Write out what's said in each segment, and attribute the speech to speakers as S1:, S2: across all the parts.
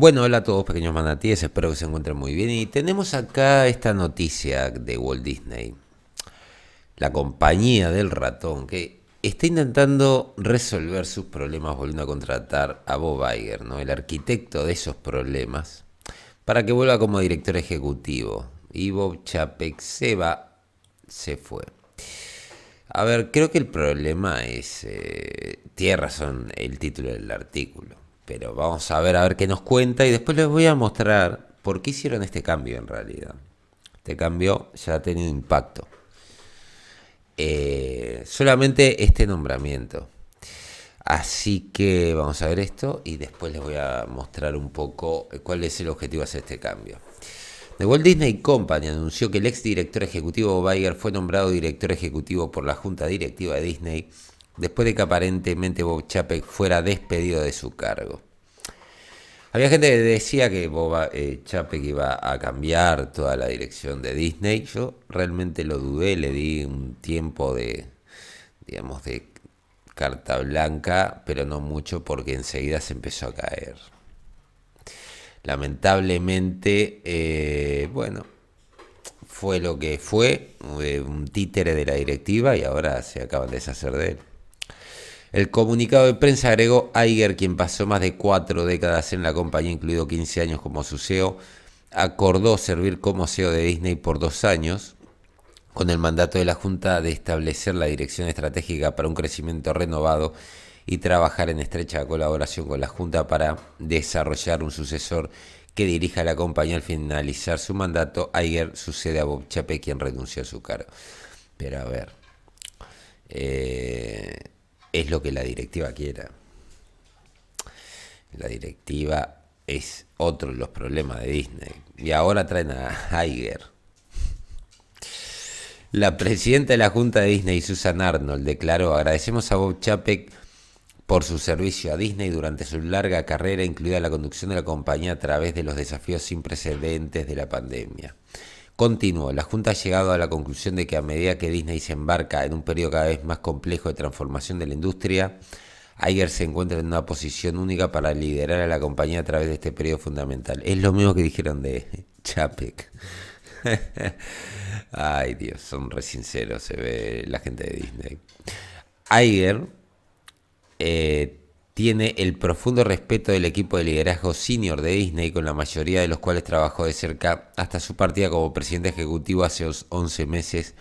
S1: Bueno, hola a todos pequeños manatíes, espero que se encuentren muy bien. Y tenemos acá esta noticia de Walt Disney, la compañía del ratón, que está intentando resolver sus problemas volviendo a contratar a Bob Iger, ¿no? el arquitecto de esos problemas, para que vuelva como director ejecutivo. Y Bob Chapek se va, se fue. A ver, creo que el problema es, eh, Tierra son el título del artículo pero vamos a ver a ver qué nos cuenta y después les voy a mostrar por qué hicieron este cambio en realidad. Este cambio ya ha tenido impacto. Eh, solamente este nombramiento. Así que vamos a ver esto y después les voy a mostrar un poco cuál es el objetivo de hacer este cambio. The Walt Disney Company anunció que el ex director ejecutivo Bob fue nombrado director ejecutivo por la junta directiva de Disney después de que aparentemente Bob Chapek fuera despedido de su cargo. Había gente que decía que Bob eh, Chapek iba a cambiar toda la dirección de Disney. Yo realmente lo dudé, le di un tiempo de, digamos, de carta blanca, pero no mucho porque enseguida se empezó a caer. Lamentablemente, eh, bueno, fue lo que fue, eh, un títere de la directiva y ahora se acaban de deshacer de él. El comunicado de prensa agregó Aiger, quien pasó más de cuatro décadas en la compañía, incluido 15 años como su CEO, acordó servir como CEO de Disney por dos años, con el mandato de la Junta de establecer la dirección estratégica para un crecimiento renovado y trabajar en estrecha colaboración con la Junta para desarrollar un sucesor que dirija la compañía al finalizar su mandato. Aiger sucede a Bob Chape, quien renunció a su cargo. Pero a ver. Eh es lo que la directiva quiera. La directiva es otro de los problemas de Disney. Y ahora traen a Iger. La presidenta de la Junta de Disney, Susan Arnold, declaró, agradecemos a Bob Chapek por su servicio a Disney durante su larga carrera, incluida la conducción de la compañía a través de los desafíos sin precedentes de la pandemia. Continúo, la Junta ha llegado a la conclusión de que a medida que Disney se embarca en un periodo cada vez más complejo de transformación de la industria, Iger se encuentra en una posición única para liderar a la compañía a través de este periodo fundamental. Es lo mismo que dijeron de Chapek. Ay Dios, son re sinceros, se ve la gente de Disney. Iger eh, tiene el profundo respeto del equipo de liderazgo senior de Disney, con la mayoría de los cuales trabajó de cerca hasta su partida como presidente ejecutivo hace 11 meses,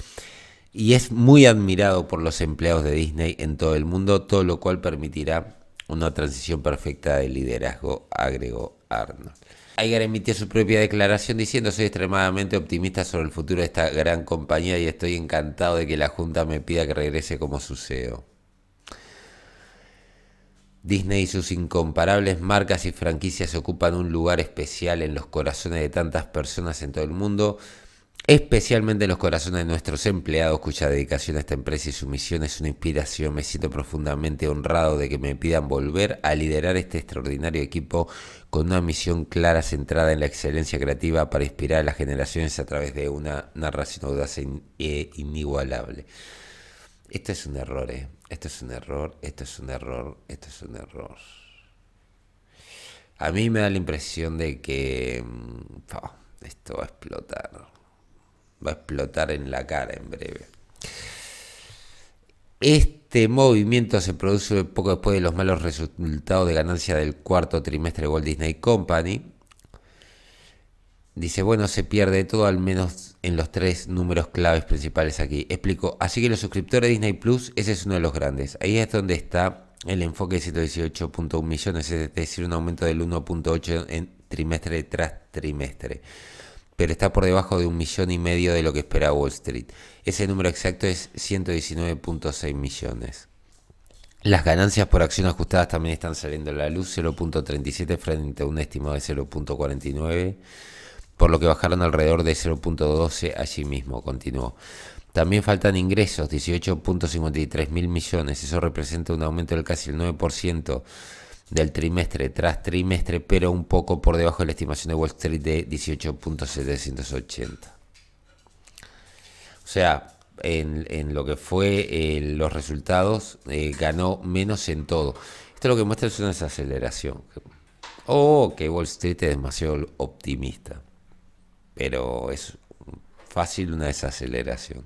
S1: y es muy admirado por los empleados de Disney en todo el mundo, todo lo cual permitirá una transición perfecta del liderazgo, agregó Arnold. Aigar emitió su propia declaración diciendo soy extremadamente optimista sobre el futuro de esta gran compañía y estoy encantado de que la Junta me pida que regrese como su CEO. Disney y sus incomparables marcas y franquicias ocupan un lugar especial en los corazones de tantas personas en todo el mundo, especialmente en los corazones de nuestros empleados cuya dedicación a esta empresa y su misión es una inspiración. Me siento profundamente honrado de que me pidan volver a liderar este extraordinario equipo con una misión clara centrada en la excelencia creativa para inspirar a las generaciones a través de una narración audaz e, e inigualable. Esto es un error, ¿eh? Este es un error, esto es un error, esto es un error. A mí me da la impresión de que mm, esto va a explotar. Va a explotar en la cara en breve. Este movimiento se produce poco después de los malos resultados de ganancia del cuarto trimestre de Walt Disney Company Dice, bueno, se pierde todo al menos en los tres números claves principales aquí. Explico, así que los suscriptores de Disney Plus, ese es uno de los grandes. Ahí es donde está el enfoque de 118.1 millones, es decir, un aumento del 1.8 en trimestre tras trimestre. Pero está por debajo de un millón y medio de lo que espera Wall Street. Ese número exacto es 119.6 millones. Las ganancias por acción ajustadas también están saliendo a la luz, 0.37 frente a un estimado de 0.49 por lo que bajaron alrededor de 0.12 allí mismo, continuó. También faltan ingresos, 18.53 mil millones, eso representa un aumento del casi el 9% del trimestre tras trimestre, pero un poco por debajo de la estimación de Wall Street de 18.780. O sea, en, lo que fue eh, los resultados, eh, ganó menos en todo. Esto lo que muestra es una desaceleración. oh, que Wall Street es demasiado optimista pero es fácil una desaceleración.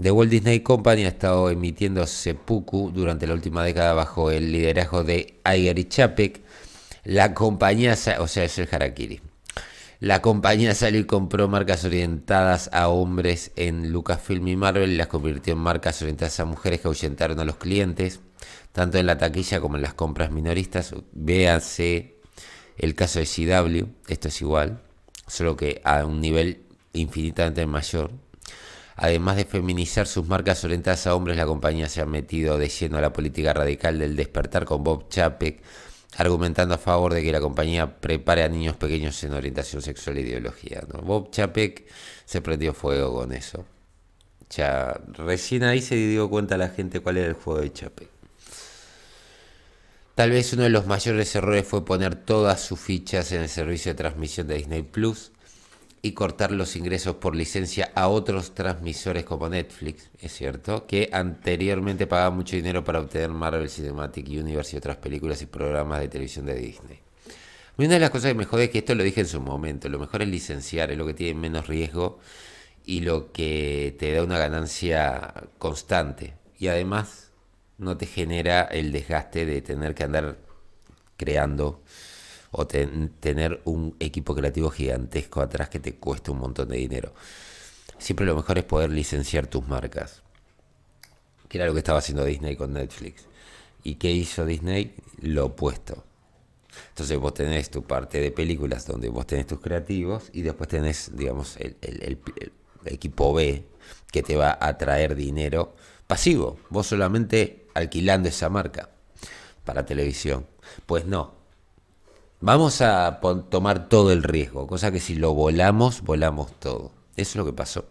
S1: The Walt Disney Company ha estado emitiendo Seppuku durante la última década bajo el liderazgo de Iger y Chapek. La compañía, o sea, es el Harakiri. La compañía salió y compró marcas orientadas a hombres en Lucasfilm y Marvel y las convirtió en marcas orientadas a mujeres que ahuyentaron a los clientes, tanto en la taquilla como en las compras minoristas. Véanse el caso de CW, esto es igual solo que a un nivel infinitamente mayor. Además de feminizar sus marcas orientadas a hombres, la compañía se ha metido de lleno a la política radical del despertar con Bob Chapek, argumentando a favor de que la compañía prepare a niños pequeños en orientación sexual e ideología. Bob Chapek se prendió fuego con eso. Ya, recién ahí se dio cuenta la gente cuál era el juego de Chapek. Tal vez uno de los mayores errores fue poner todas sus fichas en el servicio de transmisión de Disney Plus y cortar los ingresos por licencia a otros transmisores como Netflix, es cierto, que anteriormente pagaba mucho dinero para obtener Marvel Cinematic Universe y otras películas y programas de televisión de Disney. una de las cosas que me jode es que esto lo dije en su momento, lo mejor es licenciar, es lo que tiene menos riesgo y lo que te da una ganancia constante. Y además no te genera el desgaste de tener que andar creando o tener un equipo creativo gigantesco atrás que te cuesta un montón de dinero. Siempre lo mejor es poder licenciar tus marcas, que era lo que estaba haciendo Disney con Netflix. ¿Y qué hizo Disney? Lo opuesto. Entonces vos tenés tu parte de películas donde vos tenés tus creativos y después tenés, digamos, el equipo B que te va a traer dinero pasivo. Vos solamente alquilando esa marca para televisión. Pues no. Vamos a tomar todo el riesgo, cosa que si lo volamos, volamos todo. Eso es lo que pasó.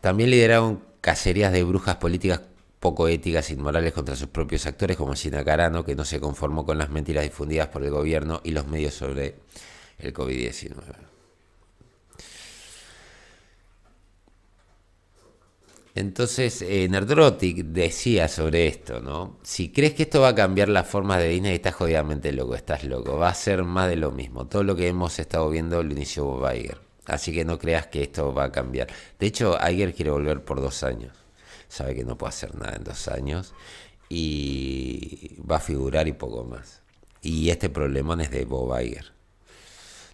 S1: También lideraron cacerías de brujas políticas poco éticas, e inmorales contra sus propios actores, como Gina Carano, que no se conformó con las mentiras difundidas por el gobierno y los medios sobre el COVID-19. Entonces, eh, Nerdrotic decía sobre esto, ¿no? Si crees que esto va a cambiar las formas de Disney, estás jodidamente loco, estás loco. Va a ser más de lo mismo. Todo lo que hemos estado viendo lo inició Bob Iger. Así que no creas que esto va a cambiar. De hecho, Iger quiere volver por dos años. Sabe que no puede hacer nada en dos años. Y va a figurar y poco más. Y este problemón es de Bob Iger.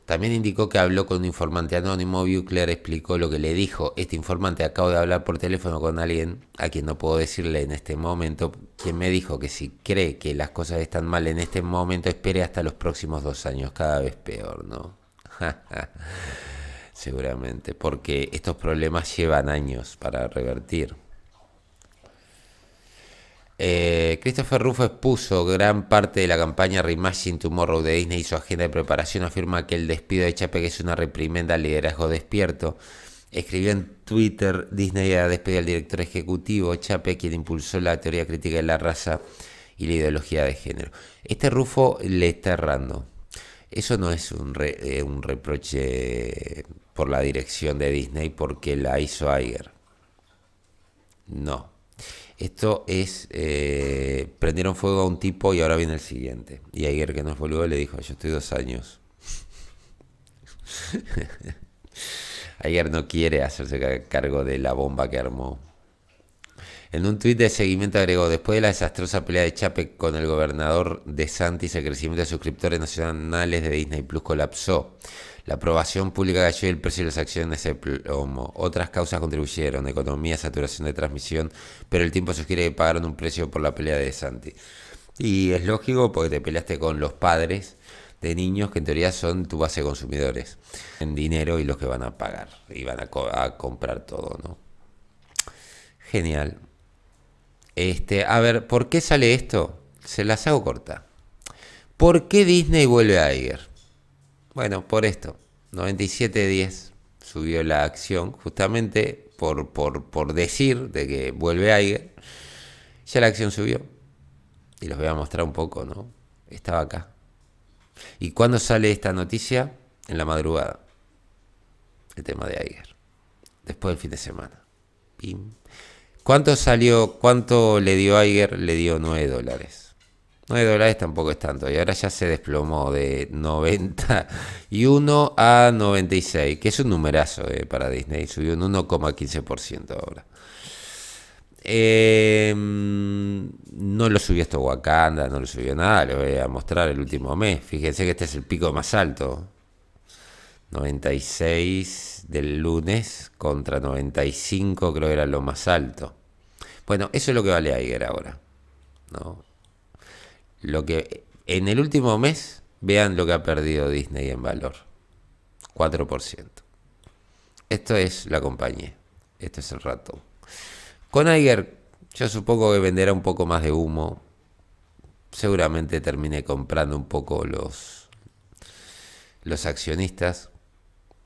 S1: También indicó que habló con un informante anónimo. Bucler explicó lo que le dijo. Este informante acabo de hablar por teléfono con alguien a quien no puedo decirle en este momento, quien me dijo que si cree que las cosas están mal en este momento, espere hasta los próximos dos años. Cada vez peor, ¿no? Seguramente, porque estos problemas llevan años para revertir. Eh, Christopher Rufo expuso gran parte de la campaña Reimagine Tomorrow de Disney y su agenda de preparación. Afirma que el despido de Chapek es una reprimenda al liderazgo despierto. Escribió en Twitter: Disney ha despedido al director ejecutivo Chapek, quien impulsó la teoría crítica de la raza y la ideología de género. Este Rufo le está errando. Eso no es un, eh, un reproche por la dirección de Disney porque la hizo Iger. No. Esto es, eh, prendieron fuego a un tipo y ahora viene el siguiente. Y ayer que nos volvió le dijo, yo estoy dos años. ayer no quiere hacerse cargo de la bomba que armó. En un tuit de seguimiento agregó, después de la desastrosa pelea de Chape con el gobernador de Santis, el crecimiento de suscriptores nacionales de Disney Plus colapsó. La aprobación pública cayó y el precio de las acciones se Otras causas contribuyeron, economía, saturación de transmisión, pero el tiempo sugiere que pagaron un precio por la pelea de Santi. Y es lógico porque te peleaste con los padres de niños que en teoría son tu base de consumidores en dinero y los que van a pagar y van a, comprar todo, ¿no? Genial. Este, a ver, ¿por qué sale esto? Se las hago corta. ¿Por qué Disney vuelve a ir bueno, por esto, 97.10 subió la acción, justamente por, por, por decir de que vuelve Aiger, ya la acción subió. Y los voy a mostrar un poco, ¿no? Estaba acá. ¿Y cuándo sale esta noticia? En la madrugada. El tema de Ayer Después del fin de semana. ¿Cuánto salió? ¿Cuánto le dio Aiger? Le dio 9 dólares. 9 dólares tampoco es tanto. Y ahora ya se desplomó de 91 a 96, que es un numerazo eh, para Disney. Subió un 1,15% ahora. Em, no lo subió esto Wakanda, no lo subió nada. lo voy a mostrar el último mes. Fíjense que este es el pico más alto. 96 del lunes contra 95 creo que era lo más alto. Bueno, eso es lo que vale Aiger ahora. ¿no? lo que en el último mes, vean lo que ha perdido Disney en valor. 4%. Esto es la compañía. Esto es el rato. Con Iger, yo supongo que venderá un poco más de humo. Seguramente termine comprando un poco los, los accionistas.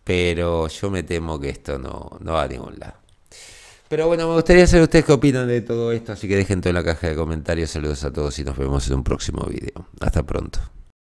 S1: Pero yo me temo que esto no, no va a ningún lado. Pero bueno, me gustaría saber ustedes qué opinan de todo esto, así que dejen todo en la caja de comentarios. Saludos a todos y nos vemos en un próximo video. Hasta pronto.